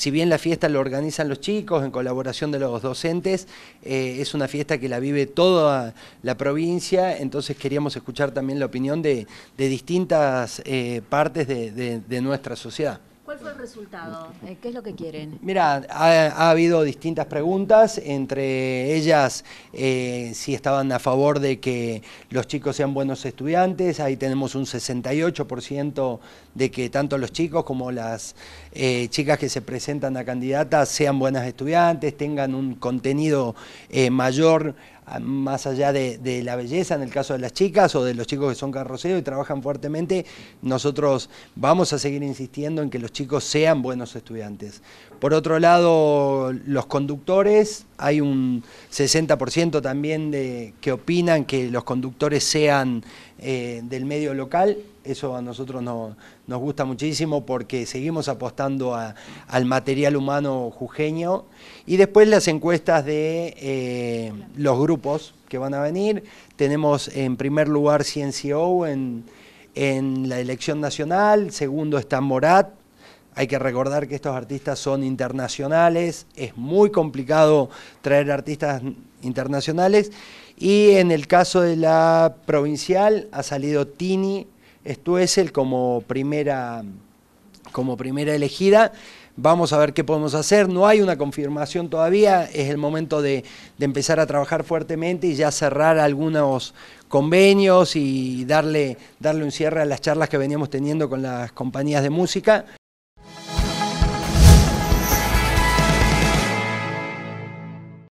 Si bien la fiesta lo organizan los chicos en colaboración de los docentes, eh, es una fiesta que la vive toda la provincia, entonces queríamos escuchar también la opinión de, distintas eh, partes de nuestra sociedad el resultado? Eh, ¿Qué es lo que quieren? Mira, ha, habido distintas preguntas, entre ellas eh, si estaban a favor de que los chicos sean buenos estudiantes, ahí tenemos un 68% de que tanto los chicos como las eh, chicas que se presentan a candidatas sean buenas estudiantes, tengan un contenido mayor más allá de, la belleza en el caso de las chicas o de los chicos que son carroceros y trabajan fuertemente, nosotros vamos a seguir insistiendo en que los chicos sean buenos estudiantes. Por otro lado, los conductores, hay un 60% también de, que opinan que los conductores sean eh, del medio local, eso a nosotros nos gusta muchísimo porque seguimos apostando al material humano jujeño. Y después las encuestas de eh, los grupos que van a venir. Tenemos en primer lugar CNCO en, la elección nacional, segundo está Morat. Hay que recordar que estos artistas son internacionales, es muy complicado traer artistas internacionales. Y en el caso de la provincial ha salido Tini Stuesel como primera como primera elegida. Vamos a ver qué podemos hacer. No hay una confirmación todavía. Es el momento de, empezar a trabajar fuertemente y ya cerrar algunos convenios y darle un cierre a las charlas que veníamos teniendo con las compañías de música.